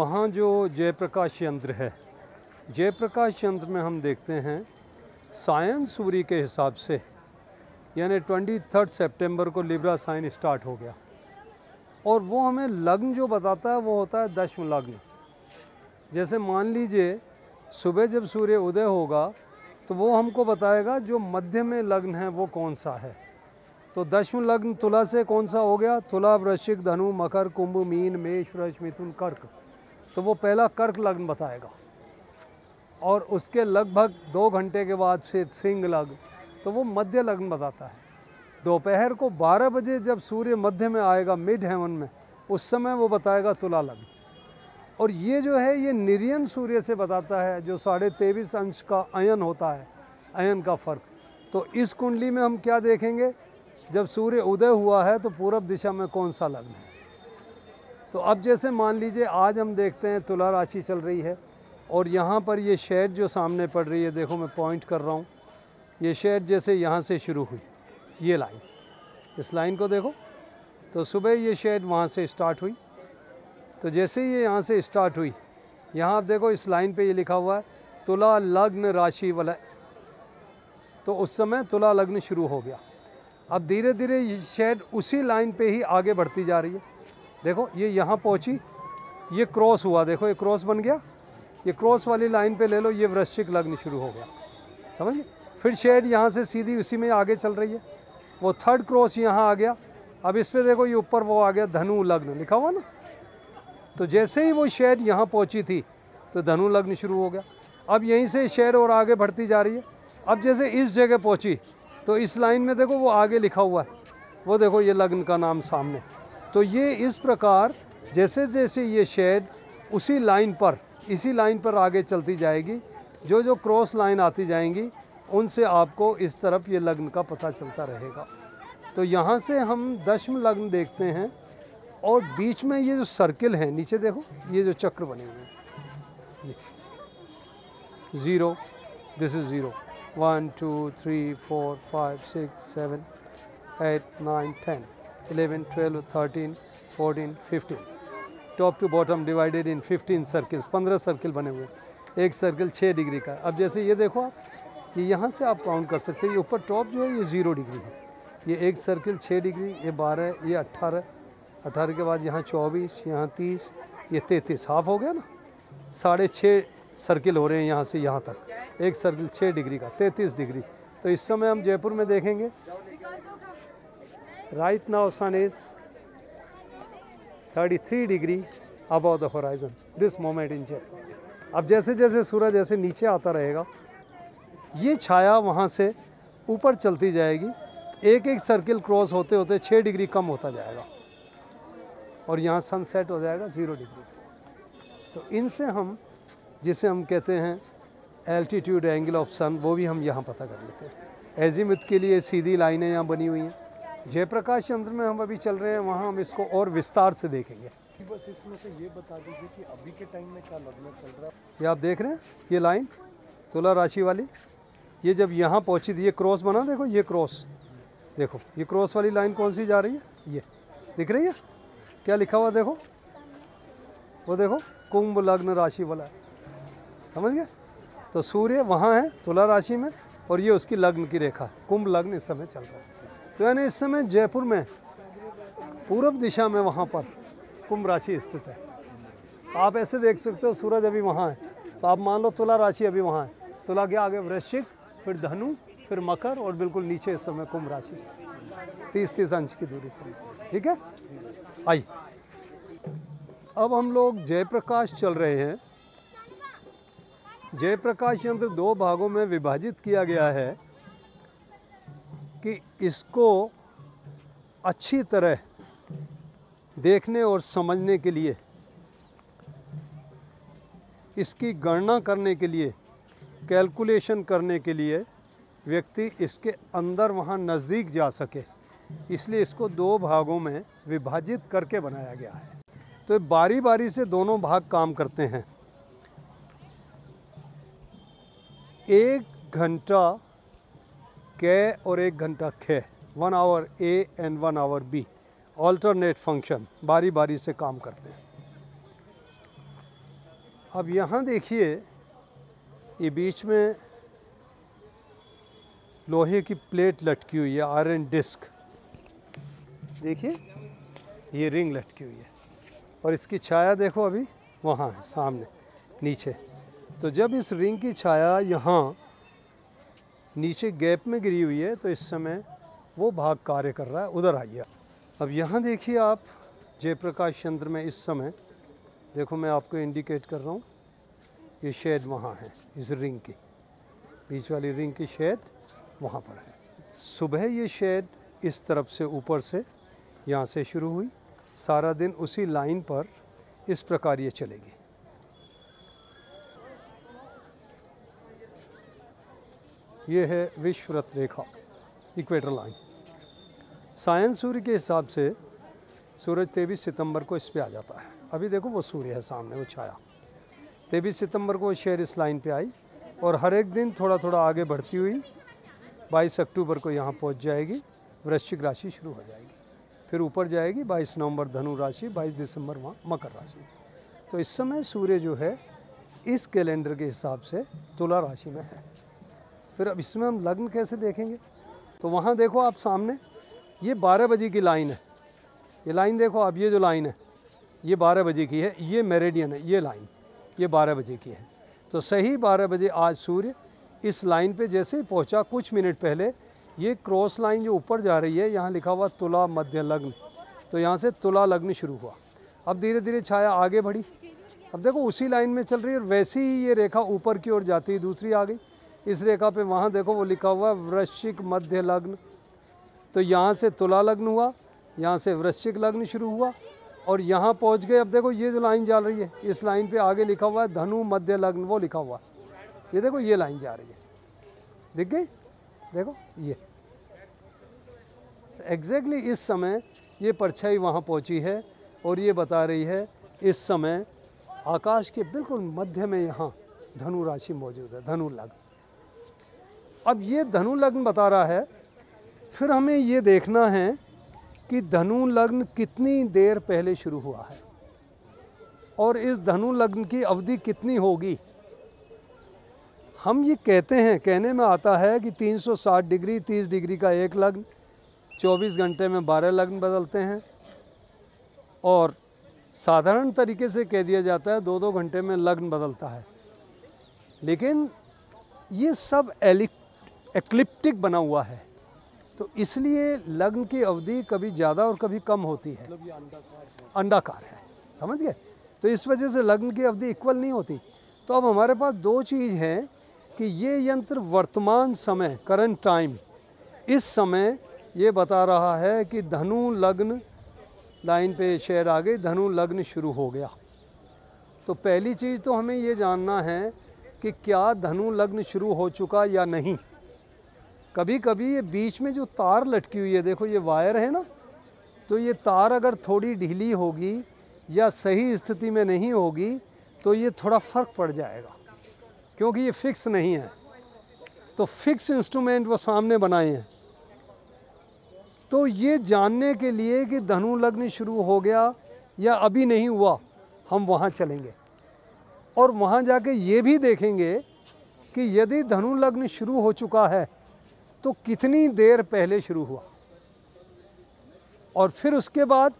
वहाँ जो जयप्रकाश यंत्र है जयप्रकाश यंत्र में हम देखते हैं सायन सूरी के हिसाब से यानी ट्वेंटी थर्ड सेप्टेम्बर को लिब्रा साइन स्टार्ट हो गया और वो हमें लग्न जो बताता है वो होता है दशम लग्न जैसे मान लीजिए सुबह जब सूर्य उदय होगा तो वो हमको बताएगा जो मध्य में लग्न है वो कौन सा है तो दशम लग्न तुला से कौन सा हो गया तुला वृश्चिक धनु मकर कुंभ मीन मेष वृष मिथुन कर्क तो वो पहला कर्क लग्न बताएगा और उसके लगभग दो घंटे के बाद फिर सिंह लग्न तो वो मध्य लग्न बताता है दोपहर को 12 बजे जब सूर्य मध्य में आएगा मिड हेवन में उस समय वो बताएगा तुला लग्न और ये जो है ये निर्यन सूर्य से बताता है जो साढ़े तेईस अंश का अयन होता है अयन का फर्क तो इस कुंडली में हम क्या देखेंगे जब सूर्य उदय हुआ है तो पूरब दिशा में कौन सा लग्न है तो अब जैसे मान लीजिए आज हम देखते हैं तुला राशि चल रही है और यहाँ पर ये शेड जो सामने पड़ रही है देखो मैं पॉइंट कर रहा हूँ ये शेड जैसे यहाँ से शुरू हुई ये लाइन इस लाइन को देखो तो सुबह ये शेड वहाँ से स्टार्ट हुई तो जैसे ही ये यहाँ से स्टार्ट हुई यहाँ आप देखो इस लाइन पे ये लिखा हुआ है तुला लग्न राशि वाला तो उस समय तुला लग्न शुरू हो गया अब धीरे धीरे ये शेड उसी लाइन पे ही आगे बढ़ती जा रही है देखो ये यहाँ पहुँची ये क्रॉस हुआ देखो ये क्रॉस बन गया ये क्रॉस वाली लाइन पे ले लो ये वृश्चिक लग्न शुरू हो गया समझ गए फिर शेड यहाँ से सीधी उसी में आगे चल रही है वो थर्ड क्रॉस यहाँ आ गया अब इस पर देखो ये ऊपर वो आ गया धनु लग्न लिखा हुआ ना तो जैसे ही वो शेड यहाँ पहुँची थी तो धनु लग्न शुरू हो गया अब यहीं से शेड और आगे बढ़ती जा रही है अब जैसे इस जगह पहुँची तो इस लाइन में देखो वो आगे लिखा हुआ है वो देखो ये लग्न का नाम सामने तो ये इस प्रकार जैसे जैसे ये शेड उसी लाइन पर इसी लाइन पर आगे चलती जाएगी जो जो क्रॉस लाइन आती जाएंगी उनसे आपको इस तरफ ये लग्न का पता चलता रहेगा तो यहाँ से हम दशम लग्न देखते हैं और बीच में ये जो सर्किल है नीचे देखो ये जो चक्र बने हुए हैं zero this is zero one two three four five six seven eight nine ten 11, 12, 13, 14, 15. Top to bottom divided in 15 circles 15 circle बने हुए एक सर्किल 6 डिग्री का अब जैसे ये देखो आप कि यहाँ से आप काउंट कर सकते हैं ये ऊपर टॉप जो है ये ज़ीरो डिग्री है ये एक सर्किल 6 डिग्री ये 12 ये 18 अठारह के बाद यहाँ चौबीस यहाँ तीस ये तैंतीस हाफ हो गया ना साढ़े छः सर्किल हो रहे हैं यहाँ से यहाँ तक एक सर्किल छः डिग्री का तैंतीस डिग्री तो इस समय हम जयपुर में देखेंगे Right now sun is 33 degree above the horizon this moment in Jaipur. अब जैसे जैसे सूरज ऐसे नीचे आता रहेगा ये छाया वहाँ से ऊपर चलती जाएगी एक एक सर्किल क्रॉस होते होते छः डिग्री कम होता जाएगा और यहाँ सनसेट हो जाएगा ज़ीरो डिग्री तो इनसे हम जिसे हम कहते हैं एल्टीट्यूड एंगल ऑफ सन वो भी हम यहाँ पता कर लेते हैं एजिमित के लिए सीधी लाइनें यहाँ बनी हुई हैं जयप्रकाश यंत्र में हम अभी चल रहे हैं वहाँ हम इसको और विस्तार से देखेंगे बस इसमें से ये बता दीजिए कि अभी के टाइम में क्या लगना चल रहा है ये आप देख रहे हैं ये लाइन तुला राशि वाली ये जब यहाँ पहुँची थी ये क्रॉस बना देखो ये क्रॉस देखो ये क्रॉस वाली लाइन कौन सी जा रही है ये दिख रही है क्या लिखा हुआ देखो वो देखो कुंभ लग्न राशि वाला समझ गए तो सूर्य वहाँ है तुला राशि में और ये उसकी लग्न की रेखा कुंभ लग्न इस समय चल रहा है तो यानी इस समय जयपुर में पूर्व दिशा में वहाँ पर कुंभ राशि स्थित है आप ऐसे देख सकते हो सूरज अभी वहाँ है तो आप मान लो तुला राशि अभी वहाँ है तुला के आगे वृश्चिक फिर धनु फिर मकर और बिल्कुल नीचे इस समय कुंभ राशि तीस तीस अंश की दूरी से ठीक है आइए अब हम लोग जयप्रकाश चल रहे हैं जयप्रकाश यंत्र दो भागों में विभाजित किया गया है कि इसको अच्छी तरह देखने और समझने के लिए इसकी गणना करने के लिए कैलकुलेशन करने के लिए व्यक्ति इसके अंदर वहाँ नज़दीक जा सके इसलिए इसको दो भागों में विभाजित करके बनाया गया है तो बारी बारी से दोनों भाग काम करते हैं एक घंटा के और एक घंटा खे one hour A and one hour B alternate function बारी बारी से काम करते हैं अब यहाँ देखिए ये बीच में लोहे की प्लेट लटकी हुई है आयरन डिस्क देखिए ये रिंग लटकी हुई है और इसकी छाया देखो अभी वहाँ है सामने नीचे तो जब इस रिंग की छाया यहाँ नीचे गैप में गिरी हुई है तो इस समय वो भाग कार्य कर रहा है उधर आइए अब यहाँ देखिए आप जयप्रकाश चंद्र में इस समय देखो मैं आपको इंडिकेट कर रहा हूँ ये शेड वहाँ है इस रिंग की बीच वाली रिंग की शेड वहाँ पर है सुबह ये शेड इस तरफ से ऊपर से यहाँ से शुरू हुई सारा दिन उसी लाइन पर इस प्रकार ये चलेगी ये है विश्व रथ रेखा इक्वेटर लाइन सायन सूर्य के हिसाब से सूरज तेईस सितंबर को इस पर आ जाता है अभी देखो वो सूर्य है सामने वो छाया तेईस सितंबर को शेर इस लाइन पे आई और हर एक दिन थोड़ा थोड़ा आगे बढ़ती हुई बाईस अक्टूबर को यहाँ पहुँच जाएगी वृश्चिक राशि शुरू हो जाएगी फिर ऊपर जाएगी बाईस नवंबर धनु राशि बाईस दिसंबर वहाँ मकर राशि तो इस समय सूर्य जो है इस कैलेंडर के हिसाब से तुला राशि में है फिर अब इसमें हम लग्न कैसे देखेंगे तो वहाँ देखो आप सामने ये बारह बजे की लाइन है ये लाइन देखो आप ये जो लाइन है ये बारह बजे की है ये मेरेडियन है ये लाइन ये बारह बजे की है तो सही बारह बजे आज सूर्य इस लाइन पे जैसे ही पहुँचा कुछ मिनट पहले ये क्रॉस लाइन जो ऊपर जा रही है यहाँ लिखा हुआ तुला मध्य लग्न तो यहाँ से तुला लग्न शुरू हुआ अब धीरे धीरे छाया आगे बढ़ी अब देखो उसी लाइन में चल रही है और वैसे ही ये रेखा ऊपर की ओर जाती है दूसरी आ गई इस रेखा पे वहाँ देखो वो लिखा हुआ है वृश्चिक मध्य लग्न तो यहाँ से तुला लग्न हुआ यहाँ से वृश्चिक लग्न शुरू हुआ और यहाँ पहुँच गए अब देखो ये जो लाइन जा रही है इस लाइन पे आगे लिखा हुआ है धनु मध्य लग्न वो लिखा हुआ है ये देखो ये लाइन जा रही है दिख गई देखो ये एग्जैक्टली इस समय ये परछाई वहाँ पहुँची है और ये बता रही है इस समय आकाश के बिल्कुल मध्य में यहाँ धनु राशि मौजूद है धनु लग्न अब ये धनु लग्न बता रहा है फिर हमें ये देखना है कि धनु लग्न कितनी देर पहले शुरू हुआ है और इस धनु लग्न की अवधि कितनी होगी हम ये कहते हैं कहने में आता है कि 360 डिग्री 30 डिग्री का एक लग्न 24 घंटे में 12 लग्न बदलते हैं और साधारण तरीके से कह दिया जाता है दो दो घंटे में लग्न बदलता है लेकिन ये सब एलिक एक्लिप्टिक बना हुआ है तो इसलिए लग्न की अवधि कभी ज़्यादा और कभी कम होती मतलब है अंडाकार है समझ गए तो इस वजह से लग्न की अवधि इक्वल नहीं होती तो अब हमारे पास दो चीज़ हैं कि ये यंत्र वर्तमान समय करंट टाइम इस समय ये बता रहा है कि धनु लग्न लाइन पे शेयर आ गई धनु लग्न शुरू हो गया तो पहली चीज़ तो हमें ये जानना है कि क्या धनु लग्न शुरू हो चुका या नहीं कभी कभी ये बीच में जो तार लटकी हुई है देखो ये वायर है ना तो ये तार अगर थोड़ी ढीली होगी या सही स्थिति में नहीं होगी तो ये थोड़ा फ़र्क पड़ जाएगा क्योंकि ये फिक्स नहीं है तो फिक्स इंस्ट्रूमेंट वो सामने बनाए हैं तो ये जानने के लिए कि धनु लग्न शुरू हो गया या अभी नहीं हुआ हम वहाँ चलेंगे और वहाँ जाके ये भी देखेंगे कि यदि धनु लग्न शुरू हो चुका है तो कितनी देर पहले शुरू हुआ और फिर उसके बाद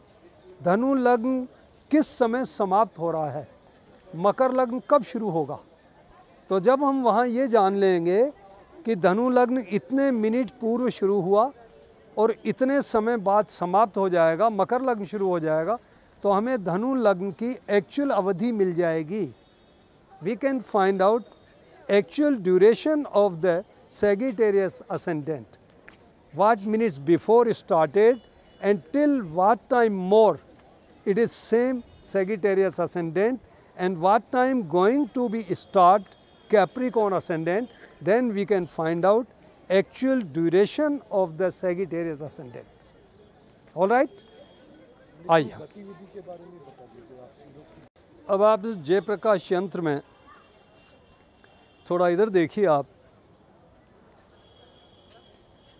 धनु लग्न किस समय समाप्त हो रहा है मकर लग्न कब शुरू होगा तो जब हम वहाँ ये जान लेंगे कि धनु लग्न इतने मिनट पूर्व शुरू हुआ और इतने समय बाद समाप्त हो जाएगा मकर लग्न शुरू हो जाएगा तो हमें धनु लग्न की एक्चुअल अवधि मिल जाएगी we can find out actual duration of the Sagittarius ascendant. What minutes before it started and till what time more it is same Sagittarius ascendant and what time going to be start Capricorn ascendant then we can find out actual duration of the Sagittarius ascendant. All right? आइए अब आप इस जयप्रकाश यंत्र में थोड़ा इधर देखिए आप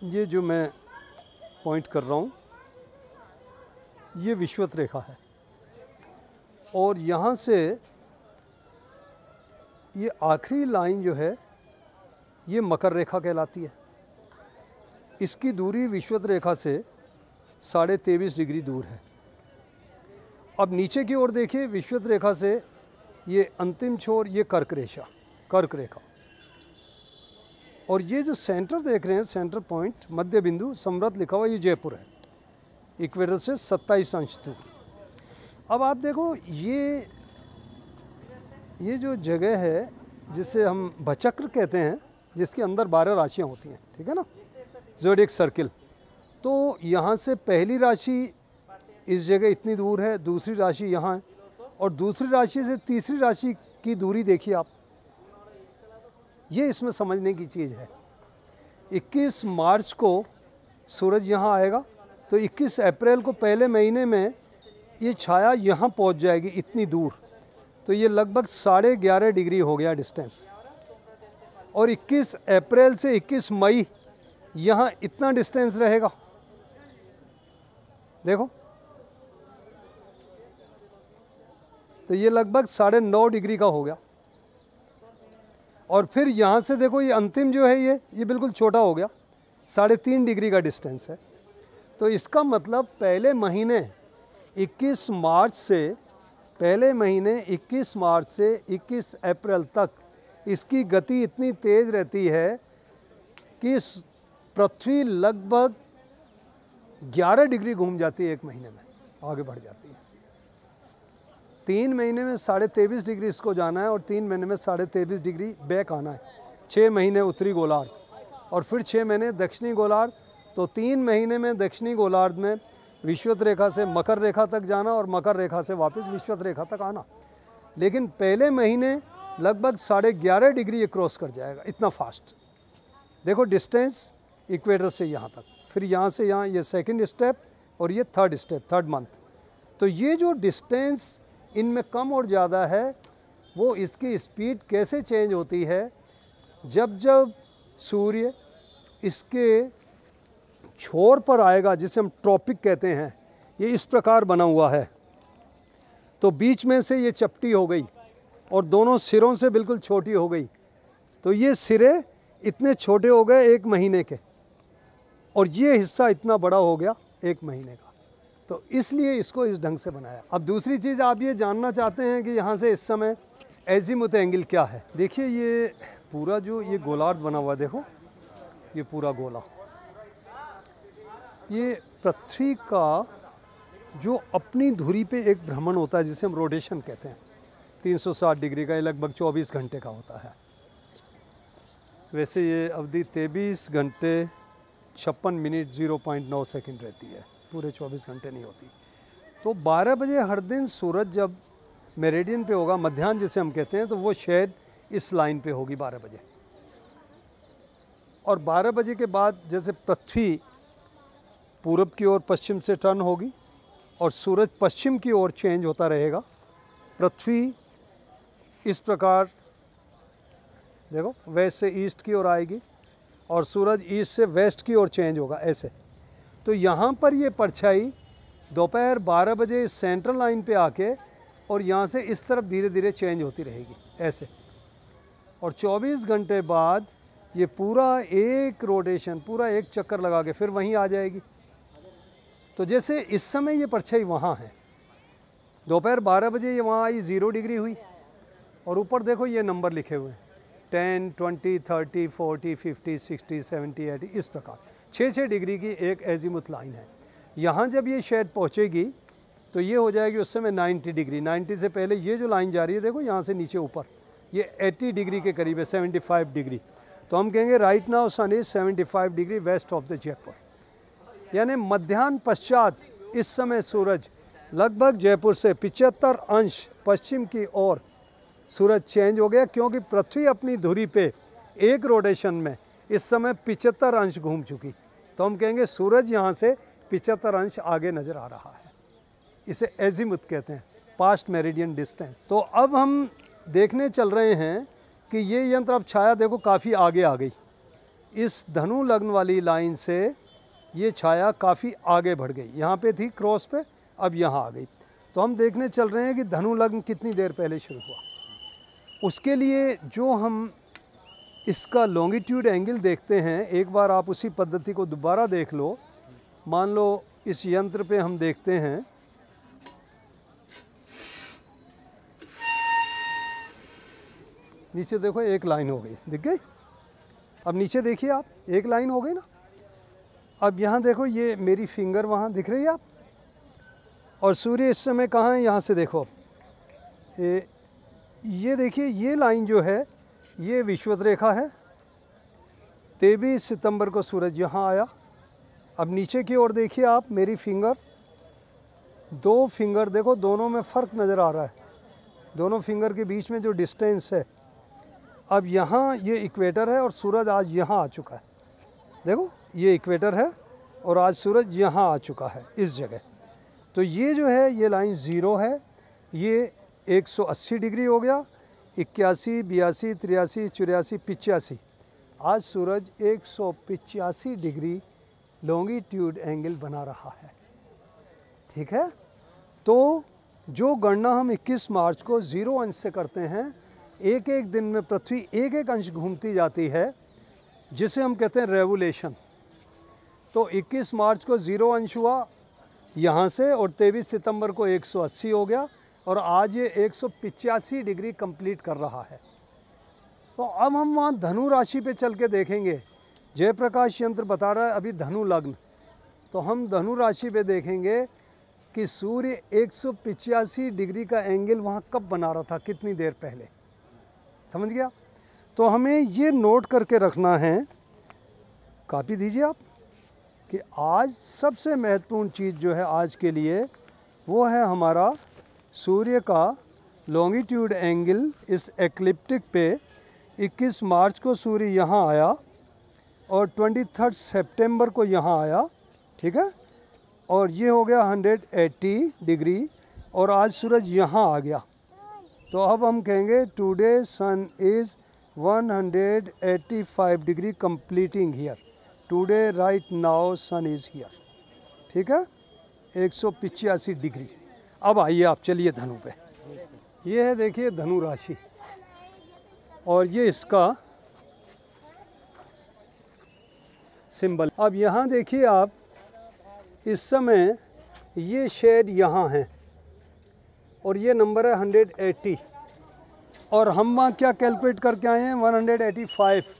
ये जो मैं पॉइंट कर रहा हूँ ये विश्वत रेखा है और यहाँ से ये आखिरी लाइन जो है ये मकर रेखा कहलाती है इसकी दूरी विश्वत रेखा से साढ़े तेईस डिग्री दूर है अब नीचे की ओर देखिए विश्वत रेखा से ये अंतिम छोर ये कर्क रेखा कर्क रेखा और ये जो सेंटर देख रहे हैं सेंटर पॉइंट मध्य बिंदु समृद्ध लिखा हुआ ये जयपुर है इक्वेटर से सत्ताईस अंश दूर अब आप देखो ये ये जो जगह है जिसे हम भचक्र कहते हैं जिसके अंदर बारह राशियाँ होती हैं ठीक है ना जोडिक सर्किल तो यहाँ से पहली राशि इस जगह इतनी दूर है दूसरी राशि यहाँ है और दूसरी राशि से तीसरी राशि की दूरी देखिए आप ये इसमें समझने की चीज़ है 21 मार्च को सूरज यहाँ आएगा तो 21 अप्रैल को पहले महीने में ये छाया यहाँ पहुँच जाएगी इतनी दूर तो ये लगभग साढ़े ग्यारह डिग्री हो गया डिस्टेंस और 21 अप्रैल से 21 मई यहाँ इतना डिस्टेंस रहेगा देखो तो ये लगभग साढ़े नौ डिग्री का हो गया और फिर यहाँ से देखो ये अंतिम जो है ये ये बिल्कुल छोटा हो गया साढ़े तीन डिग्री का डिस्टेंस है तो इसका मतलब पहले महीने 21 मार्च से पहले महीने 21 मार्च से 21 अप्रैल तक इसकी गति इतनी तेज़ रहती है कि पृथ्वी लगभग 11 डिग्री घूम जाती है एक महीने में आगे बढ़ जाती है तीन महीने में साढ़े तेईस डिग्री इसको जाना है और तीन महीने में साढ़े तेईस डिग्री बैक आना है छः महीने उत्तरी गोलार्ध और फिर छः महीने दक्षिणी गोलार्ध तो तीन महीने में दक्षिणी गोलार्ध में विश्वत रेखा से मकर रेखा तक जाना और मकर रेखा से वापस विश्वत रेखा तक आना लेकिन पहले महीने लगभग साढ़े ग्यारह डिग्री ये क्रॉस कर जाएगा इतना फास्ट देखो डिस्टेंस इक्वेटर से यहाँ तक फिर यहाँ से यहाँ ये सेकंड स्टेप और ये थर्ड स्टेप थर्ड मंथ तो ये जो डिस्टेंस इनमें कम और ज़्यादा है वो इसकी स्पीड कैसे चेंज होती है जब जब सूर्य इसके छोर पर आएगा जिसे हम ट्रॉपिक कहते हैं ये इस प्रकार बना हुआ है तो बीच में से ये चपटी हो गई और दोनों सिरों से बिल्कुल छोटी हो गई तो ये सिरे इतने छोटे हो गए एक महीने के और ये हिस्सा इतना बड़ा हो गया एक महीने का तो इसलिए इसको इस ढंग से बनाया अब दूसरी चीज़ आप ये जानना चाहते हैं कि यहाँ से इस समय एजीमुत एंगल क्या है देखिए ये पूरा जो ये गोलार्ध बना हुआ देखो ये पूरा गोला ये पृथ्वी का जो अपनी धुरी पे एक भ्रमण होता है जिसे हम रोटेशन कहते हैं 360 डिग्री का ये लगभग 24 घंटे का होता है वैसे ये अवधि तेबीस घंटे छप्पन मिनट 0.9 सेकंड रहती है पूरे 24 घंटे नहीं होती तो 12 बजे हर दिन सूरज जब मेरेडियन पे होगा मध्यान्ह जिसे हम कहते हैं तो वो शेड इस लाइन पे होगी 12 बजे और 12 बजे के बाद जैसे पृथ्वी पूरब की ओर पश्चिम से टर्न होगी और सूरज पश्चिम की ओर चेंज होता रहेगा पृथ्वी इस प्रकार देखो वेस्ट से ईस्ट की ओर आएगी और सूरज ईस्ट से वेस्ट की ओर चेंज होगा ऐसे तो यहाँ पर ये परछाई दोपहर बारह बजे सेंट्रल लाइन पे आके और यहाँ से इस तरफ धीरे धीरे चेंज होती रहेगी ऐसे और 24 घंटे बाद ये पूरा एक रोटेशन पूरा एक चक्कर लगा के फिर वहीं आ जाएगी तो जैसे इस समय ये परछाई वहाँ है दोपहर 12 बजे ये वहाँ आई ज़ीरो डिग्री हुई और ऊपर देखो ये नंबर लिखे हुए हैं ten twenty thirty forty fifty sixty seventy eighty इस प्रकार छः छः डिग्री की एक ऐसी लाइन है यहाँ जब ये शेड पहुँचेगी तो ये हो जाएगी उस समय नाइन्टी डिग्री नाइन्टी से पहले ये जो लाइन जा रही है देखो यहाँ से नीचे ऊपर ये एट्टी डिग्री के करीब है सेवेंटी डिग्री तो हम कहेंगे right now sun is five degree west of the Jaipur यानी मध्यान्ह पश्चात इस समय सूरज लगभग जयपुर से पिचहत्तर अंश पश्चिम की ओर सूरज चेंज हो गया क्योंकि पृथ्वी अपनी धुरी पे एक रोटेशन में इस समय पिचहत्तर अंश घूम चुकी तो हम कहेंगे सूरज यहाँ से पिचहत्तर अंश आगे नज़र आ रहा है इसे एजिमुत कहते हैं पास्ट मेरिडियन डिस्टेंस तो अब हम देखने चल रहे हैं कि ये यंत्र अब छाया देखो काफ़ी आगे आ गई इस धनु लग्न वाली लाइन से ये छाया काफ़ी आगे बढ़ गई यहाँ पे थी क्रॉस पे अब यहाँ आ गई तो हम देखने चल रहे हैं कि धनु लग्न कितनी देर पहले शुरू हुआ उसके लिए जो हम इसका लॉन्गिट्यूड एंगल देखते हैं एक बार आप उसी पद्धति को दोबारा देख लो मान लो इस यंत्र पे हम देखते हैं नीचे देखो एक लाइन हो गई दिख गई अब नीचे देखिए आप एक लाइन हो गई ना अब यहाँ देखो ये मेरी फिंगर वहाँ दिख रही है आप और सूर्य इस समय कहाँ है यहाँ से देखो ये ये देखिए ये लाइन जो है ये विश्वत रेखा है तेईस सितंबर को सूरज यहाँ आया अब नीचे की ओर देखिए आप मेरी फिंगर दो फिंगर देखो दोनों में फ़र्क नज़र आ रहा है दोनों फिंगर के बीच में जो डिस्टेंस है अब यहाँ ये इक्वेटर है और सूरज आज यहाँ आ चुका है देखो ये इक्वेटर है और आज सूरज यहाँ आ चुका है इस जगह तो ये जो है ये लाइन ज़ीरो है ये 180 डिग्री हो गया इक्यासी बयासी तिरासी चौरासी पिचासी आज सूरज एक सौ पिचासी डिग्री लॉन्गीट्यूड एंगल बना रहा है ठीक है तो जो गणना हम 21 मार्च को ज़ीरो अंश से करते हैं एक एक दिन में पृथ्वी एक एक अंश घूमती जाती है जिसे हम कहते हैं रेवोलेशन तो 21 मार्च को ज़ीरो अंश हुआ यहाँ से और 23 सितंबर को 180 हो गया और आज ये एक डिग्री कंप्लीट कर रहा है तो अब हम वहाँ धनु राशि पे चल के देखेंगे जयप्रकाश यंत्र बता रहा है अभी धनु लग्न तो हम धनु राशि पे देखेंगे कि सूर्य एक डिग्री का एंगल वहाँ कब बना रहा था कितनी देर पहले समझ गया तो हमें ये नोट करके रखना है कापी दीजिए आप कि आज सबसे महत्वपूर्ण चीज़ जो है आज के लिए वो है हमारा सूर्य का लॉन्गिट्यूड एंगल इस एक्लिप्टिक पे 21 मार्च को सूर्य यहाँ आया और 23 सितंबर को यहाँ आया ठीक है और ये हो गया 180 डिग्री और आज सूरज यहाँ आ गया तो अब हम कहेंगे today sun is 185 degree completing here today right now sun is here ठीक है एक डिग्री अब आइए आप चलिए धनु पे ये है देखिए धनु राशि और ये इसका सिंबल अब यहाँ देखिए आप इस समय ये शेड यहाँ है और ये नंबर है हंड्रेड एट्टी और हम वहाँ क्या कैलकुलेट करके आए हैं वन हंड्रेड एटी फाइव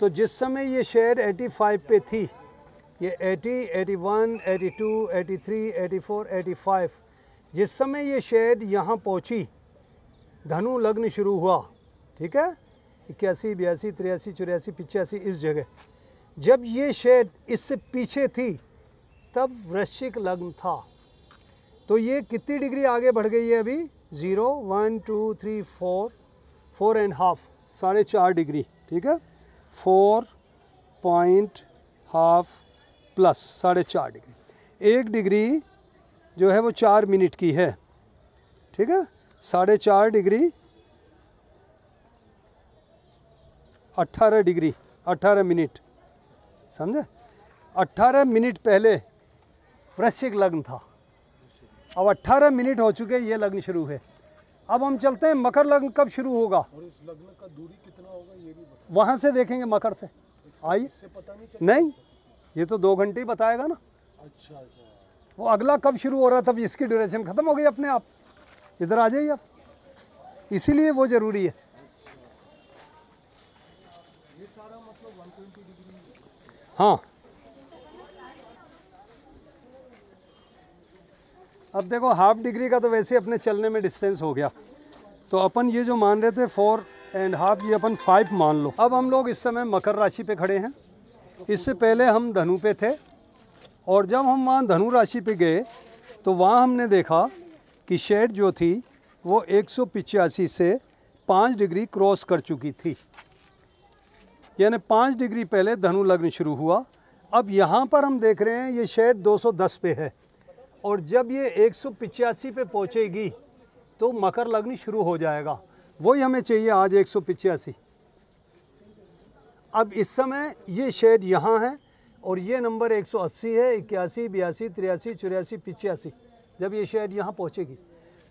तो जिस समय ये शेड फाइव पे थी ये eighty eighty one two eighty three eighty four eighty five जिस समय ये शेड यहाँ पहुँची धनु लग्न शुरू हुआ ठीक है इक्यासी बयासी तिरासी चौरासी पिचासी इस जगह जब ये शेड इससे पीछे थी तब वृश्चिक लग्न था तो ये कितनी डिग्री आगे बढ़ गई है अभी zero one two three four four and half साढ़े चार डिग्री ठीक है फोर पॉइंट हाफ प्लस साढ़े चार डिग्री एक डिग्री जो है वो चार मिनट की है ठीक है साढ़े चार डिग्री अट्ठारह डिग्री अट्ठारह मिनट समझे अट्ठारह मिनट पहले वृश्चिक लग्न था अब अट्ठारह मिनट हो चुके ये लग्न शुरू है अब हम चलते हैं मकर लग्न कब शुरू होगा और इस लग्न का दूरी कितना होगा ये भी वहाँ से देखेंगे मकर से आइए नहीं, नहीं ये तो दो घंटे ही बताएगा ना अच्छा अच्छा वो अगला कब शुरू हो रहा तब इसकी ड्यूरेशन ख़त्म हो गई अपने आप इधर आ जाइए आप इसीलिए वो ज़रूरी है हाँ अब देखो हाफ डिग्री का तो वैसे अपने चलने में डिस्टेंस हो गया तो अपन ये जो मान रहे थे फोर एंड हाफ ये अपन फाइव मान लो अब हम लोग इस समय मकर राशि पे खड़े हैं इससे पहले हम धनु पे थे और जब हम वहाँ धनु राशि पे गए तो वहाँ हमने देखा कि शेड जो थी वो एक से पाँच डिग्री क्रॉस कर चुकी थी यानी पाँच डिग्री पहले धनु लग्न शुरू हुआ अब यहाँ पर हम देख रहे हैं ये शेड 210 पे है और जब ये एक पे पहुँचेगी तो मकर लग्न शुरू हो जाएगा वही हमें चाहिए आज एक अब इस समय ये शेड यहाँ है और ये नंबर 180 है इक्यासी बयासी तिरासी चौरासी पिचासी जब ये शायद यहाँ पहुँचेगी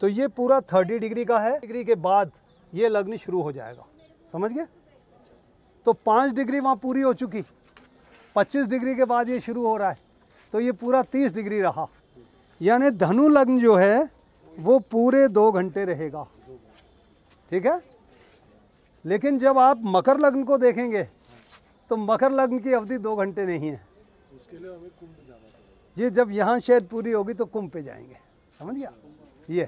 तो ये पूरा 30 डिग्री का है डिग्री के बाद ये लग्न शुरू हो जाएगा समझ गए तो पाँच डिग्री वहाँ पूरी हो चुकी पच्चीस डिग्री के बाद ये शुरू हो रहा है तो ये पूरा तीस डिग्री रहा यानी धनु लग्न जो है वो पूरे दो घंटे रहेगा ठीक है लेकिन जब आप मकर लग्न को देखेंगे तो मकर लग्न की अवधि दो घंटे नहीं है उसके लिए हमें कुंभ जाना ये जब यहाँ शायद पूरी होगी तो कुंभ पे जाएंगे समझ गया ये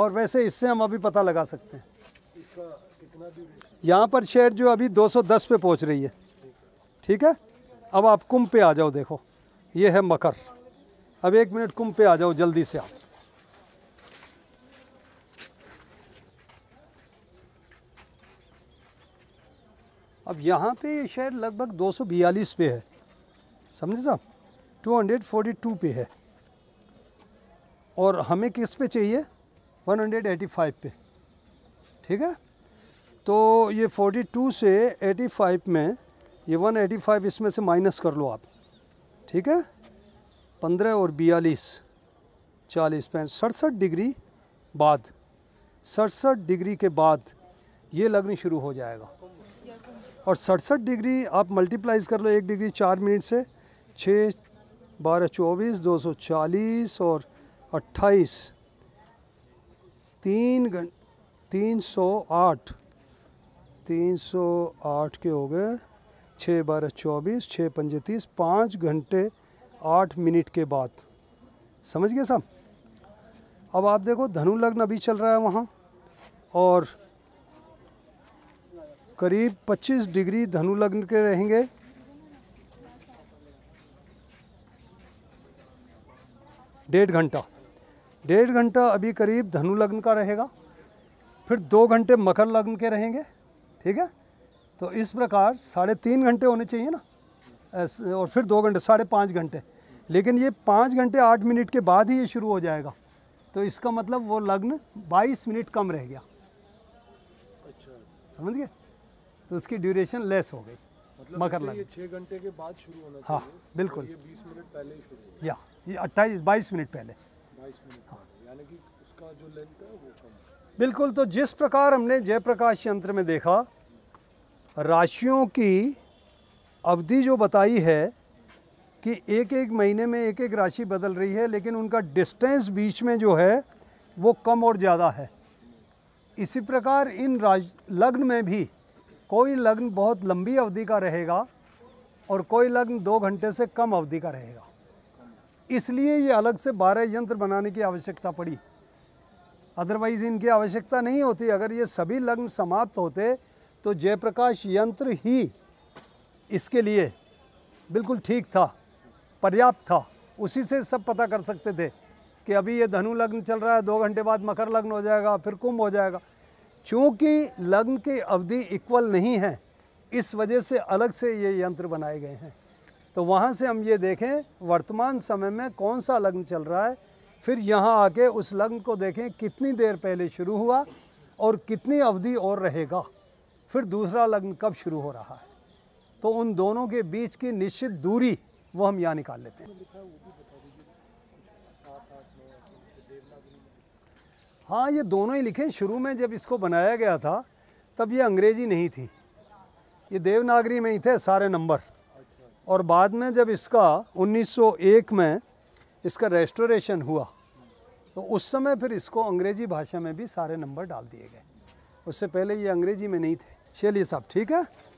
और वैसे इससे हम अभी पता लगा सकते हैं यहाँ पर शेयर जो अभी 210 पे पहुँच रही है ठीक है अब आप कुंभ पे आ जाओ देखो ये है मकर अब एक मिनट कुंभ पे आ जाओ जल्दी से आप अब यहाँ पे ये शेयर लगभग दो पे है समझे साहब 242 पे है और हमें किस पे चाहिए 185 पे ठीक है तो ये 42 से 85 में ये 185 इसमें से माइनस कर लो आप ठीक है 15 और बयालीस चालीस पैंस सड़सठ डिग्री बाद सड़सठ डिग्री के बाद ये लगनी शुरू हो जाएगा और सड़सठ डिग्री आप मल्टीप्लाइज कर लो एक डिग्री चार मिनट से छः बारह चौबीस दो सौ चालीस और अट्ठाईस तीन घं तीन सौ आठ तीन सौ आठ के हो गए छः बारह चौबीस छः पंजे तीस पाँच घंटे आठ मिनट के बाद समझ गए साहब अब आप देखो धनु लग्न अभी चल रहा है वहाँ और करीब 25 डिग्री धनु लग्न के रहेंगे डेढ़ घंटा डेढ़ घंटा अभी करीब धनु लग्न का रहेगा फिर दो घंटे मकर लग्न के रहेंगे ठीक है तो इस प्रकार साढ़े तीन घंटे होने चाहिए ना और फिर दो घंटे साढ़े पाँच घंटे लेकिन ये पाँच घंटे आठ मिनट के बाद ही ये शुरू हो जाएगा तो इसका मतलब वो लग्न बाईस मिनट कम रह गया अच्छा। समझ गए तो उसकी ड्यूरेशन लेस हो गई मकर लग छः घंटे के बाद शुरू होना हाँ तो बिल्कुल बीस मिनट पहले ही या ये अट्ठाईस बाईस मिनट पहले हाँ। बिल्कुल तो जिस प्रकार हमने जयप्रकाश यंत्र में देखा राशियों की अवधि जो बताई है कि एक एक महीने में एक एक राशि बदल रही है लेकिन उनका डिस्टेंस बीच में जो है वो कम और ज़्यादा है इसी प्रकार इन राज लग्न में भी कोई लग्न बहुत लंबी अवधि का रहेगा और कोई लग्न दो घंटे से कम अवधि का रहेगा इसलिए ये अलग से बारह यंत्र बनाने की आवश्यकता पड़ी अदरवाइज़ इनकी आवश्यकता नहीं होती अगर ये सभी लग्न समाप्त होते तो जयप्रकाश यंत्र ही इसके लिए बिल्कुल ठीक था पर्याप्त था उसी से सब पता कर सकते थे कि अभी ये धनु लग्न चल रहा है दो घंटे बाद मकर लग्न हो जाएगा फिर कुंभ हो जाएगा चूँकि लग्न की अवधि इक्वल नहीं है इस वजह से अलग से ये यंत्र बनाए गए हैं तो वहाँ से हम ये देखें वर्तमान समय में कौन सा लग्न चल रहा है फिर यहाँ आके उस लग्न को देखें कितनी देर पहले शुरू हुआ और कितनी अवधि और रहेगा फिर दूसरा लग्न कब शुरू हो रहा है तो उन दोनों के बीच की निश्चित दूरी वो हम यहाँ निकाल लेते हैं हाँ ये दोनों ही लिखे शुरू में जब इसको बनाया गया था तब ये अंग्रेजी नहीं थी ये देवनागरी में ही थे सारे नंबर और बाद में जब इसका 1901 में इसका रेस्टोरेशन हुआ तो उस समय फिर इसको अंग्रेजी भाषा में भी सारे नंबर डाल दिए गए उससे पहले ये अंग्रेजी में नहीं थे चलिए साहब ठीक है